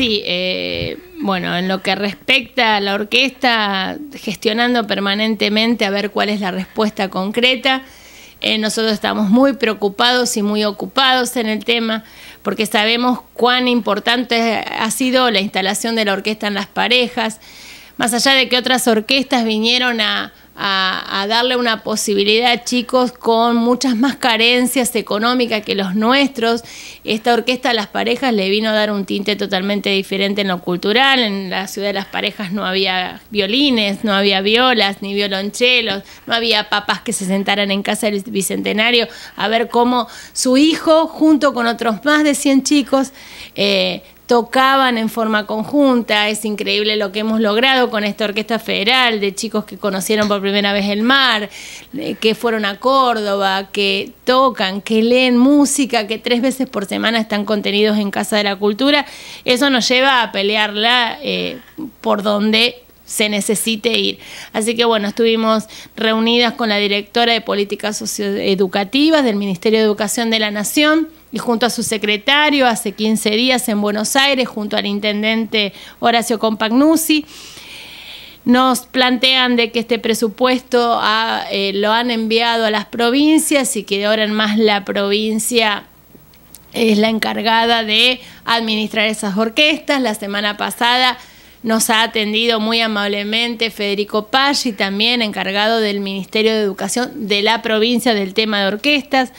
Sí, eh, bueno, en lo que respecta a la orquesta, gestionando permanentemente a ver cuál es la respuesta concreta. Eh, nosotros estamos muy preocupados y muy ocupados en el tema porque sabemos cuán importante ha sido la instalación de la orquesta en las parejas, más allá de que otras orquestas vinieron a, a, darle una posibilidad a chicos con muchas más carencias económicas que los nuestros. Esta orquesta de las parejas le vino a dar un tinte totalmente diferente en lo cultural. En la ciudad de las parejas no había violines, no había violas, ni violonchelos, no había papás que se sentaran en casa del Bicentenario a ver cómo su hijo, junto con otros más de 100 chicos, eh, tocaban en forma conjunta. Es increíble lo que hemos logrado con esta Orquesta Federal, de chicos que conocieron por primera vez el mar, eh, que fueron a Córdoba, que tocan, que leen música, que tres veces por semana están contenidos en Casa de la Cultura. Eso nos lleva a pelearla eh, por donde se necesite ir. Así que bueno, estuvimos reunidas con la directora de Políticas Socioeducativas del Ministerio de Educación de la Nación y junto a su secretario hace 15 días en Buenos Aires, junto al intendente Horacio Compagnuzzi. Nos plantean de que este presupuesto ah, eh, lo han enviado a las provincias y que ahora en más la provincia es la encargada de administrar esas orquestas. La semana pasada nos ha atendido muy amablemente Federico Paggi, también encargado del Ministerio de Educación de la provincia del tema de orquestas.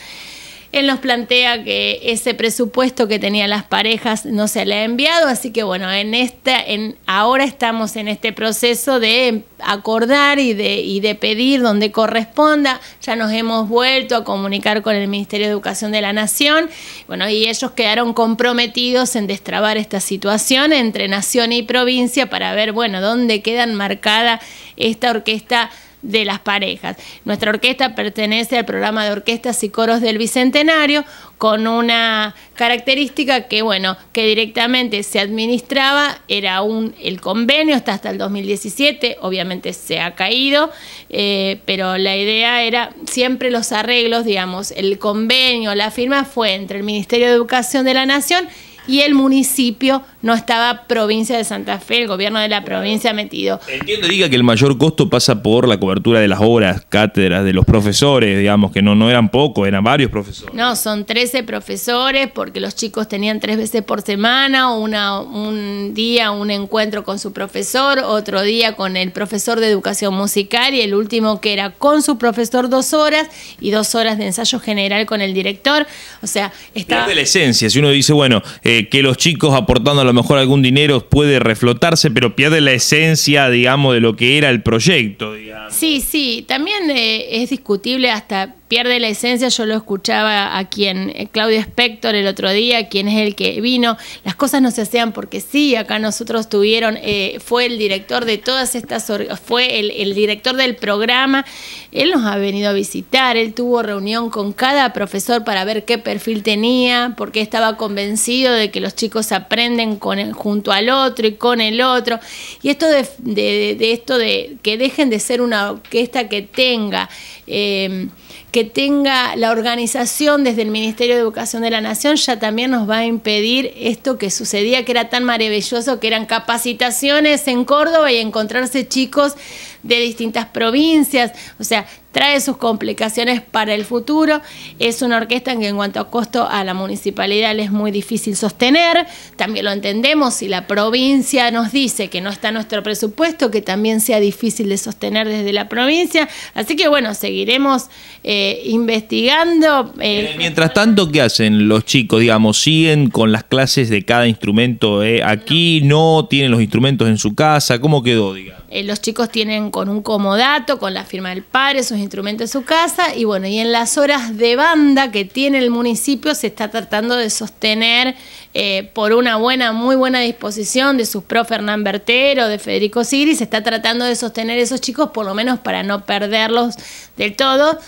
Él nos plantea que ese presupuesto que tenían las parejas no se le ha enviado, así que bueno, en esta, en, ahora estamos en este proceso de acordar y de, y de pedir donde corresponda. Ya nos hemos vuelto a comunicar con el Ministerio de Educación de la Nación, bueno, y ellos quedaron comprometidos en destrabar esta situación entre nación y provincia para ver, bueno, dónde quedan marcada esta orquesta de las parejas. Nuestra orquesta pertenece al programa de orquestas y coros del Bicentenario con una característica que, bueno, que directamente se administraba, era un, el convenio hasta el 2017, obviamente se ha caído, eh, pero la idea era siempre los arreglos, digamos, el convenio, la firma fue entre el Ministerio de Educación de la Nación y el municipio no estaba provincia de Santa Fe, el gobierno de la provincia metido. Entiendo, diga que el mayor costo pasa por la cobertura de las obras, cátedras, de los profesores, digamos, que no, no eran pocos, eran varios profesores. No, son 13 profesores porque los chicos tenían tres veces por semana, una, un día un encuentro con su profesor, otro día con el profesor de educación musical y el último que era con su profesor dos horas y dos horas de ensayo general con el director. O sea, está... la esencia, si uno dice, bueno... Eh, que los chicos aportando a lo mejor algún dinero puede reflotarse, pero pierde la esencia, digamos, de lo que era el proyecto. Sí, sí, también eh, es discutible hasta pierde la esencia. Yo lo escuchaba a quien, eh, Claudio Spector el otro día, quien es el que vino. Las cosas no se hacían porque sí, acá nosotros tuvieron, eh, fue el director de todas estas, fue el, director del programa. Él nos ha venido a visitar, él tuvo reunión con cada profesor para ver qué perfil tenía, porque estaba convencido de que los chicos aprenden con el, junto al otro y con el otro. Y esto de, esto de que dejen de ser una orquesta que tenga, eh, que tenga la organización desde el Ministerio de Educación de la Nación ya también nos va a impedir esto que sucedía, que era tan maravilloso, que eran capacitaciones en Córdoba y encontrarse chicos de distintas provincias, o sea, trae sus complicaciones para el futuro. Es una orquesta que en cuanto a costo a la municipalidad es muy difícil sostener, también lo entendemos, si la provincia nos dice que no está nuestro presupuesto, que también sea difícil de sostener desde la provincia, así que bueno, seguiremos eh, investigando. Eh. Mientras tanto, ¿qué hacen los chicos? Digamos, ¿siguen con las clases de cada instrumento eh, aquí? ¿No tienen los instrumentos en su casa? ¿Cómo quedó, digamos? Eh, los chicos tienen con un comodato, con la firma del padre, sus instrumentos en su casa y bueno, y en las horas de banda que tiene el municipio se está tratando de sostener eh, por una buena, muy buena disposición de sus pro Hernán Bertero, de Federico Sigri, se está tratando de sostener esos chicos por lo menos para no perderlos del todo.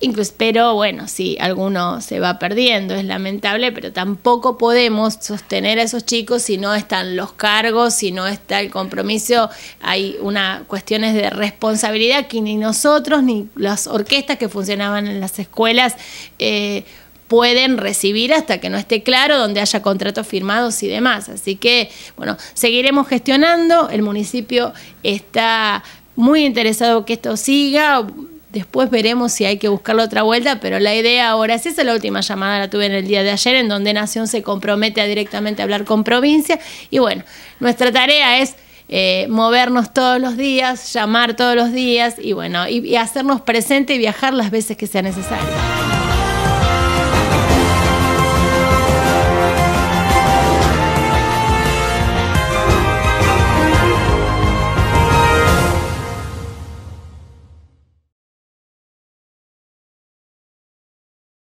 Incluso, pero bueno, si alguno se va perdiendo, es lamentable, pero tampoco podemos sostener a esos chicos si no están los cargos, si no está el compromiso. Hay una cuestiones de responsabilidad que ni nosotros ni las orquestas que funcionaban en las escuelas eh, pueden recibir hasta que no esté claro donde haya contratos firmados y demás. Así que, bueno, seguiremos gestionando. El municipio está muy interesado que esto siga Después veremos si hay que buscarlo otra vuelta, pero la idea ahora es esa. La última llamada la tuve en el día de ayer, en donde Nación se compromete a directamente hablar con provincia. Y bueno, nuestra tarea es eh, movernos todos los días, llamar todos los días y bueno, y, y hacernos presente y viajar las veces que sea necesario.